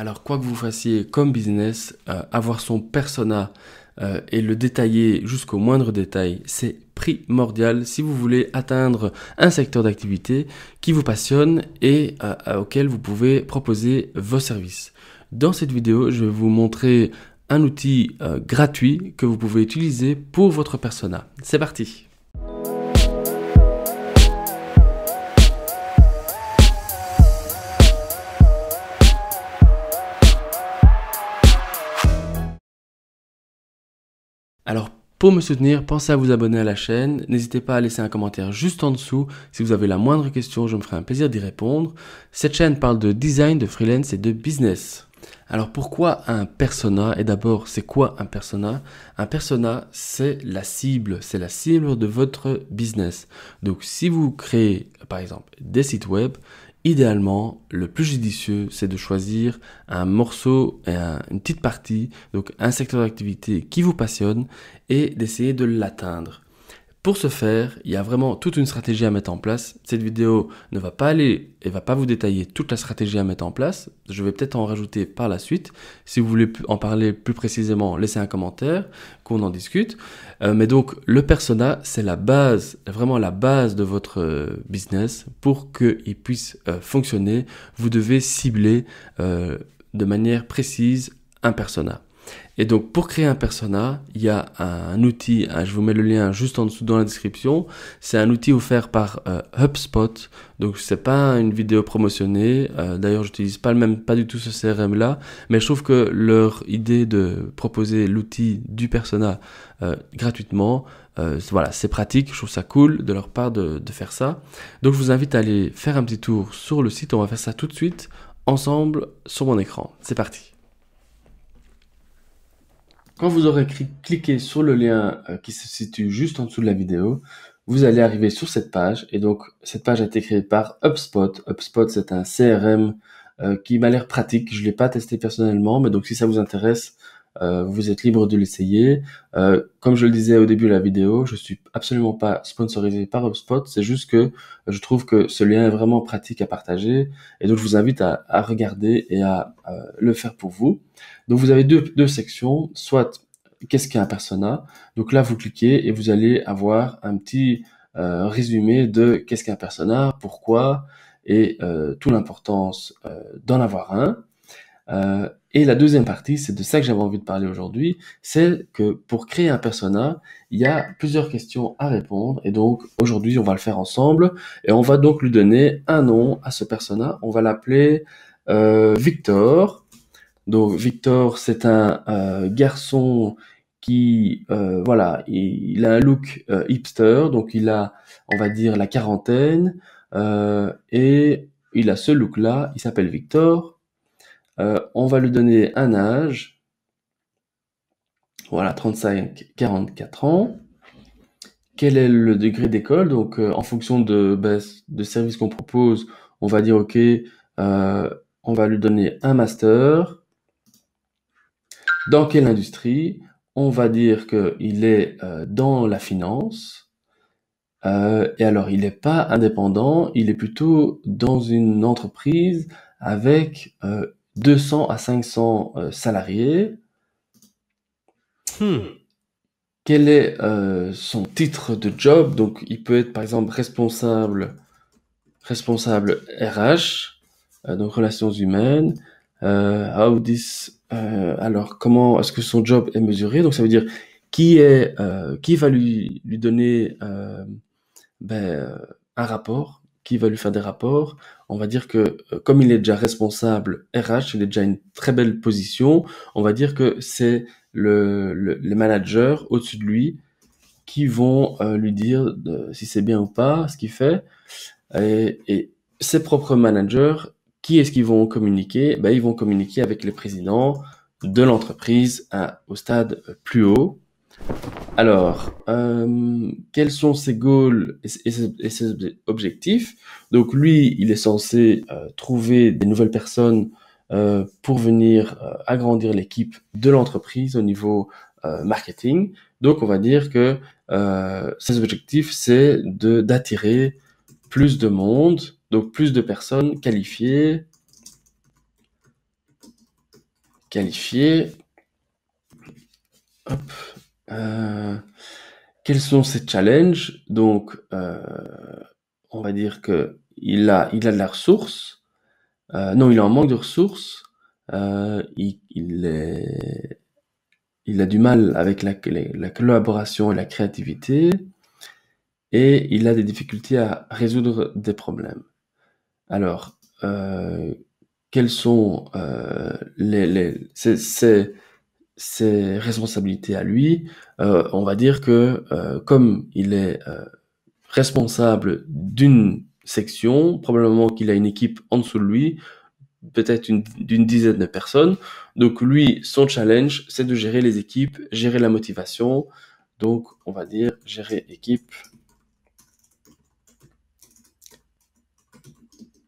Alors quoi que vous fassiez comme business, euh, avoir son persona euh, et le détailler jusqu'au moindre détail, c'est primordial si vous voulez atteindre un secteur d'activité qui vous passionne et euh, auquel vous pouvez proposer vos services. Dans cette vidéo, je vais vous montrer un outil gratuit que vous pouvez utiliser pour votre persona. C'est parti Pour me soutenir, pensez à vous abonner à la chaîne. N'hésitez pas à laisser un commentaire juste en dessous. Si vous avez la moindre question, je me ferai un plaisir d'y répondre. Cette chaîne parle de design, de freelance et de business. Alors pourquoi un persona Et d'abord, c'est quoi un persona Un persona, c'est la cible, c'est la cible de votre business. Donc si vous créez par exemple des sites web, Idéalement, le plus judicieux, c'est de choisir un morceau et une petite partie, donc un secteur d'activité qui vous passionne et d'essayer de l'atteindre. Pour ce faire, il y a vraiment toute une stratégie à mettre en place. Cette vidéo ne va pas aller et va pas vous détailler toute la stratégie à mettre en place. Je vais peut-être en rajouter par la suite. Si vous voulez en parler plus précisément, laissez un commentaire, qu'on en discute. Euh, mais donc, le persona, c'est la base, vraiment la base de votre euh, business. Pour qu'il puisse euh, fonctionner, vous devez cibler de manière précise un persona. Et donc pour créer un persona, il y a un outil, hein, je vous mets le lien juste en dessous dans la description, c'est un outil offert par euh, HubSpot. Donc c'est pas une vidéo promotionnée, euh, d'ailleurs j'utilise pas le même pas du tout ce CRM là, mais je trouve que leur idée de proposer l'outil du persona euh, gratuitement voilà, c'est pratique, je trouve ça cool de leur part de, faire ça. Donc je vous invite à aller faire un petit tour sur le site, on va faire ça tout de suite ensemble sur mon écran. C'est parti. Quand vous aurez cliqué sur le lien euh, qui se situe juste en dessous de la vidéo, vous allez arriver sur cette page. Et donc, cette page a été créée par HubSpot. HubSpot, c'est un CRM euh, qui m'a l'air pratique. Je ne l'ai pas testé personnellement, mais donc si ça vous intéresse, euh, vous êtes libre de l'essayer. Euh, comme je le disais au début de la vidéo, je suis absolument pas sponsorisé par HubSpot. C'est juste que je trouve que ce lien est vraiment pratique à partager. Et donc, je vous invite à, regarder et à, euh, le faire pour vous. Donc, vous avez deux, sections. Soit, qu'est-ce qu'un persona? Donc là, vous cliquez et vous allez avoir un petit résumé de qu'est-ce qu'un persona, pourquoi et euh, tout l'importance d'en avoir un. Et la deuxième partie, c'est de ça que j'avais envie de parler aujourd'hui, c'est que pour créer un persona, il y a plusieurs questions à répondre. Et donc aujourd'hui, on va le faire ensemble. Et on va donc lui donner un nom à ce persona. On va l'appeler euh, Victor. Donc Victor, c'est un euh, garçon qui, euh, voilà, il, il, a un look hipster. Donc il a, on va dire, la quarantaine. et il a ce look-là. Il s'appelle Victor. Euh, on va lui donner un âge. Voilà, 35-44 ans. Quel est le degré d'école Donc, euh, en fonction de, ben, de services qu'on propose, on va dire, OK, euh, on va lui donner un master. Dans quelle industrie On va dire que il est dans la finance. et alors, il n'est pas indépendant, il est plutôt dans une entreprise avec 200 à 500 euh, salariés. Hmm. Quel est euh, son titre de job Donc, il peut être par exemple responsable, responsable RH, euh, donc relations humaines. Audis. alors, comment est-ce que son job est mesuré Donc, ça veut dire qui est, qui va lui lui donner ben, un rapport qui va lui faire des rapports. On va dire que euh, comme il est déjà responsable RH, il est déjà une très belle position. On va dire que c'est le, le, au-dessus de lui qui vont euh, lui dire si c'est bien ou pas ce qu'il fait. Et, et, ses propres managers, qui est-ce qu'ils vont communiquer ben, Ils vont communiquer avec les présidents de l'entreprise au stade euh, plus haut. Alors, euh, quels sont ses goals et, ses, objectifs Donc lui, il est censé euh, trouver des nouvelles personnes euh, pour venir agrandir l'équipe de l'entreprise au niveau marketing. Donc on va dire que ses objectifs, c'est d'attirer plus de monde, donc plus de personnes qualifiées, qualifiées. Hop euh, quels sont ses challenges Donc, euh, on va dire que il a, il a de la ressource. Euh, non, il en manque de ressources. Euh, il, il, est, il a du mal avec la, la, collaboration et la créativité. Et il a des difficultés à résoudre des problèmes. Alors, euh, quels sont les, les, ces ses responsabilités à lui, euh, on va dire que euh, comme il est euh, responsable d'une section, probablement qu'il a une équipe en dessous de lui, peut-être d'une dizaine de personnes. Donc lui, son challenge, c'est de gérer les équipes, gérer la motivation. Donc on va dire gérer équipe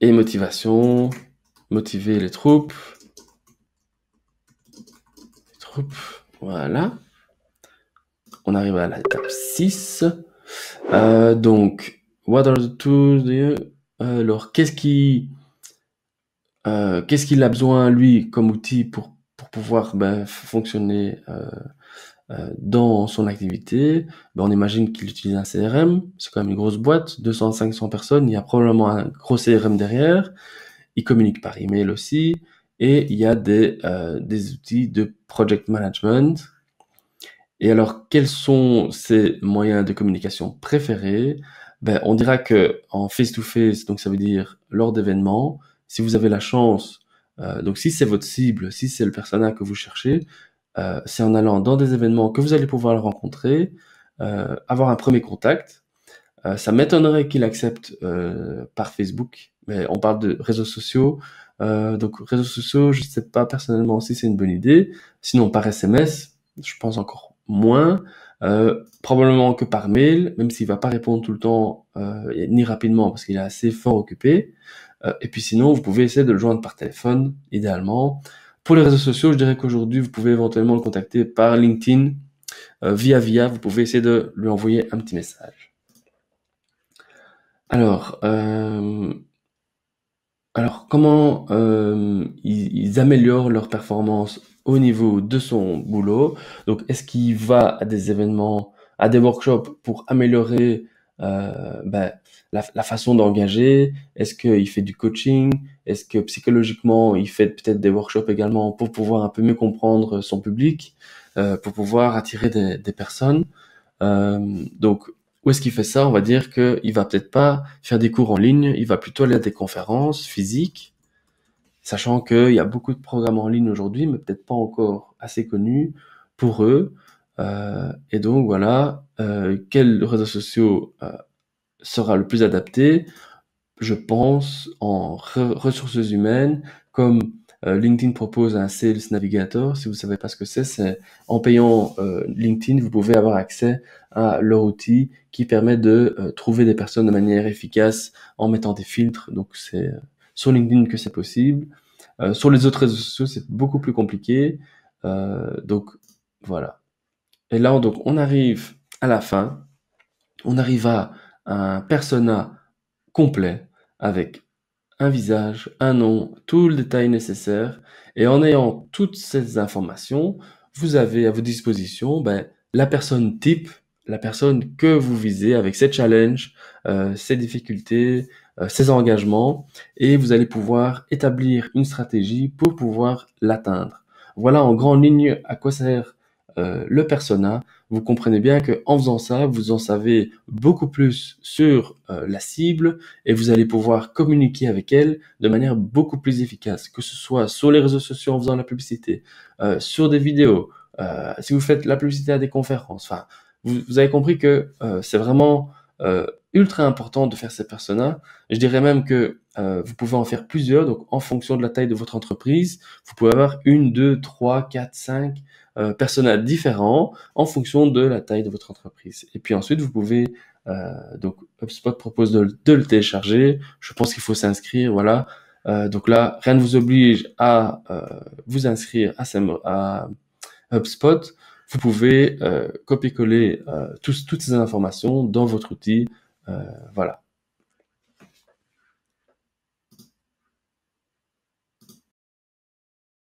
et motivation, motiver les troupes. Voilà. On arrive à la table 6. Euh, donc, what are the tools euh, Alors, qu'est-ce qui... Euh, qu'est-ce qu'il a besoin, lui, comme outil pour, pouvoir ben, fonctionner dans son activité ben, On imagine qu'il utilise un CRM, c'est quand même une grosse boîte, 200-500 personnes, il y a probablement un gros CRM derrière, il communique par email aussi, et il y a euh, des, outils de project management. Et alors, quels sont ces moyens de communication préférés ben, On dira que en face-to-face, donc ça veut dire lors d'événements, si vous avez la chance, euh, donc si c'est votre cible, si c'est le persona que vous cherchez, euh, c'est en allant dans des événements que vous allez pouvoir le rencontrer, avoir un premier contact. ça m'étonnerait qu'il accepte par Facebook on parle de réseaux sociaux. Euh, donc réseaux sociaux, je ne sais pas personnellement si c'est une bonne idée. Sinon par SMS, je pense encore moins. Euh, probablement que par mail, même s'il va pas répondre tout le temps euh, ni rapidement parce qu'il est assez fort occupé. et puis sinon, vous pouvez essayer de le joindre par téléphone, idéalement. Pour les réseaux sociaux, je dirais qu'aujourd'hui, vous pouvez éventuellement le contacter par LinkedIn, via via. Vous pouvez essayer de lui envoyer un petit message. Alors, alors, comment euh, ils, améliorent leur performance au niveau de son boulot Donc, est-ce qu'il va à des événements, à des workshops pour améliorer euh, ben, la, façon d'engager Est-ce qu'il fait du coaching Est-ce que psychologiquement, il fait peut-être des workshops également pour pouvoir un peu mieux comprendre son public, euh, pour pouvoir attirer des, des personnes Donc, où est-ce qu'il fait ça On va dire qu'il va peut-être pas faire des cours en ligne, il va plutôt aller à des conférences physiques, sachant qu'il y a beaucoup de programmes en ligne aujourd'hui, mais peut-être pas encore assez connus pour eux. Euh, et donc voilà, euh, quels réseau sociaux euh, sera le plus adapté Je pense en ressources humaines comme euh, LinkedIn propose un Sales Navigator. Si vous savez pas ce que c'est, c'est en payant euh, LinkedIn, vous pouvez avoir accès à leur outil qui permet de euh, trouver des personnes de manière efficace en mettant des filtres. Donc c'est sur LinkedIn que c'est possible. sur les autres réseaux sociaux, c'est beaucoup plus compliqué. donc voilà. Et là, donc on arrive à la fin. On arrive à un persona complet avec un visage, un nom, tout le détail nécessaire. Et en ayant toutes ces informations, vous avez à vos dispositions ben, la personne type, la personne que vous visez avec ses challenges, euh, ses difficultés, euh, ses engagements, et vous allez pouvoir établir une stratégie pour pouvoir l'atteindre. Voilà en grande ligne à quoi sert euh, le persona vous comprenez bien qu'en faisant ça, vous en savez beaucoup plus sur euh, la cible et vous allez pouvoir communiquer avec elle de manière beaucoup plus efficace, que ce soit sur les réseaux sociaux en faisant la publicité, euh, sur des vidéos, euh, si vous faites la publicité à des conférences. Enfin, vous, avez compris que c'est vraiment ultra important de faire ces personas. Je dirais même que vous pouvez en faire plusieurs, donc en fonction de la taille de votre entreprise, vous pouvez avoir une, deux, trois, quatre, cinq, euh, Personnel différent en fonction de la taille de votre entreprise. Et puis ensuite, vous pouvez euh, donc HubSpot propose de, le télécharger. Je pense qu'il faut s'inscrire, voilà. Euh, donc là, rien ne vous oblige à vous inscrire à, HubSpot. Vous pouvez copier-coller tous, toutes ces informations dans votre outil, voilà.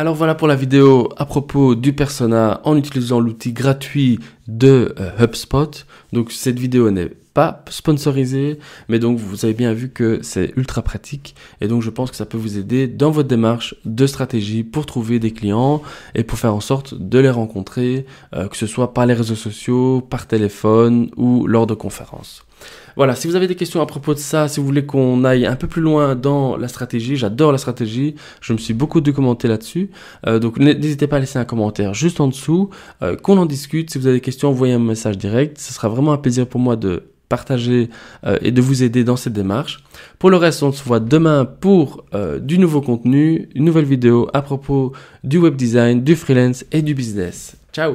Alors voilà pour la vidéo à propos du Persona en utilisant l'outil gratuit de euh, HubSpot. Donc cette vidéo n'est pas sponsorisée, mais donc vous avez bien vu que c'est ultra pratique et donc je pense que ça peut vous aider dans votre démarche de stratégie pour trouver des clients et pour faire en sorte de les rencontrer, euh, que ce soit par les réseaux sociaux, par téléphone ou lors de conférences. Voilà, si vous avez des questions à propos de ça, si vous voulez qu'on aille un peu plus loin dans la stratégie, j'adore la stratégie, je me suis beaucoup documenté là-dessus, euh, donc n'hésitez pas à laisser un commentaire juste en dessous, euh, qu'on en discute, si vous avez des questions, envoyez un message direct, ce sera vraiment un plaisir pour moi de partager euh, et de vous aider dans cette démarche. Pour le reste, on se voit demain pour du nouveau contenu, une nouvelle vidéo à propos du web design, du freelance et du business. Ciao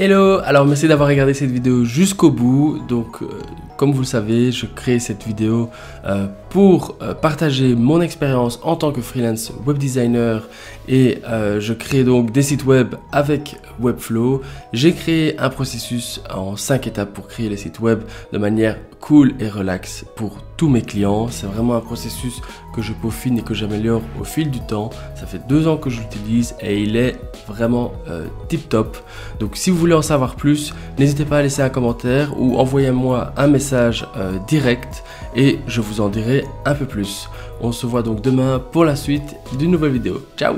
Hello Alors merci d'avoir regardé cette vidéo jusqu'au bout. Donc euh, comme vous le savez, je crée cette vidéo euh, pour euh, partager mon expérience en tant que freelance web designer et euh, je crée donc des sites web avec Webflow. J'ai créé un processus en 5 étapes pour créer les sites web de manière cool et relaxe pour tous mes clients. C'est vraiment un processus que je peaufine et que j'améliore au fil du temps. Ça fait deux ans que je l'utilise et il est vraiment euh, tip top. Donc si vous voulez en savoir plus, n'hésitez pas à laisser un commentaire ou envoyez-moi un message direct et je vous en dirai un peu plus. On se voit donc demain pour la suite d'une nouvelle vidéo. Ciao